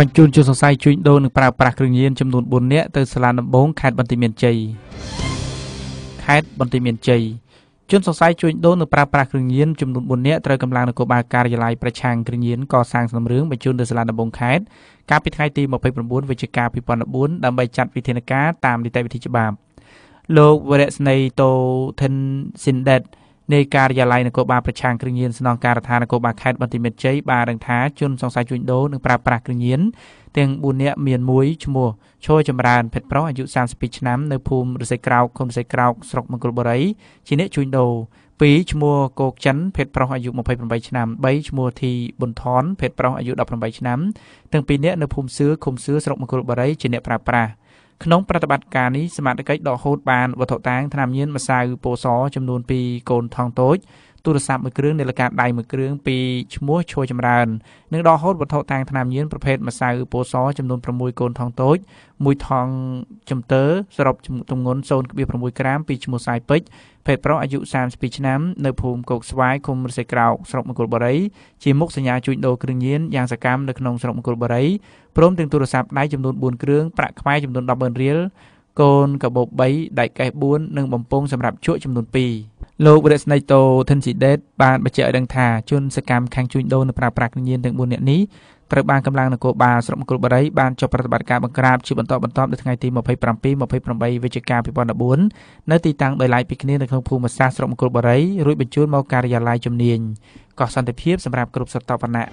បញ្ជូនជនសង្ស័យជួញដូរនិងប្រើប្រាស់គ្រឿងញៀនចំនួន4នាក់ទៅសាលាដំបងខេត្តបន្ទាយមានជ័យខេត្តបន្ទាយមានជ័យជនសង្ស័យជួញដូរនិងប្រើប្រាស់គ្រឿងញៀនចំនួន4នាក់ត្រូវកម្លាំងនគរបាលការិយាល័យប្រឆាំងគ្រឿងញៀនកសាងសំរឿងបញ្ជូនទៅសាលាដំបងខេត្តកាលពីថ្ងៃទី29វិច្ឆិកា2014ដើម្បីចាត់វិធានការតាមនីតិវិធីច្បាប់លោកវរៈស្នីតូថិនស៊ីនដេតនៃការិយាល័យនគរបាលប្រឆាំងគ្រឿងញៀនស្នងការដ្ឋាននគរបាលខេត្តបន្ទាយមានជ័យបានដឹងថាជនសង្ស័យជួញដូរនិងប្រើប្រាស់គ្រឿងញៀនទាំង4នាក់មានមួយឈ្មោះឈរចម្រើនភេទប្រុសអាយុ32ឆ្នាំ នៅភូមិរស័យក្រោកឃុំរស័យក្រោកស្រុកមង្គលបុរីជាអ្នកជួញដូរ2ឈ្មោះកោកចិនភេទប្រុសអាយុ28ឆ្នាំ3ឈ្មោះធីប៊ុនថនភេទប្រុសអាយុ18ឆ្នាំទាំងពីរនាក់នៅភូមិសឿឃុំសឿស្រុកមង្គលបុរីជាអ្នកប្រើប្រាស់ក្នុងប្រតិបត្តិការនេះសមត្ថកិច្ចដកហូតបានវត្ថុតាងថ្នាំញៀនម្សៅពោសចំនួន2កូនថង់តូចទូរស័ព្ទមួយគ្រឿងនាឡិកាដៃមួយគ្រឿងពីឈ្មោះឈួយចម្រើន និងដកហូតវត្ថុតាងថ្នាំញៀនប្រភេទម្សៅពោធិ៍សចំនួន6កូនថងតូចមួយថងចំទើសរុបទម្ងន់0.6ក្រាមពីឈ្មោះសាយពេជ្រភេទប្រុសអាយុ32ឆ្នាំនៅភូមិគោកស្វាយឃុំរសៃក្រោកស្រុកមង្គលបុរីជាមុខសញ្ញាជួញដូរគ្រឿងញៀនយ៉ាងសកម្មនៅក្នុងស្រុកមង្គលបុរីព្រមទាំងទូរស័ព្ទដៃចំនួន4គ្រឿងប្រាក់ខ្វែចំនួន10ម៉ឺនរៀលកូនកបោ3ដៃកេះ4និងបំពង់សម្រាប់ជក់ចំនួន2លោករស្មីតូធិនជីដេតបានបញ្ជាក់ឲ្យដឹងថាជនសកម្មខាងជួញដូរនិងប្រើប្រាស់គ្រឿងញៀនទាំង4នាក់នេះត្រូវបានកម្លាំងនគរបាលស្រុកមង្គលបុរីបានចុះប្រតិបត្តិការបង្ក្រាបជាបន្តបន្ទាប់នៅថ្ងៃទី27 28វិច្ឆិកា2014នៅទីតាំងដោយឡែកពីគ្នានៅក្នុងភូមិសាស្ត្រស្រុកមង្គលបុរីរួចបញ្ជូនមកការិយាល័យជំនាញកោះសន្តិភាពសម្រាប់គ្រប់ស្រទាប់វណ្ណៈ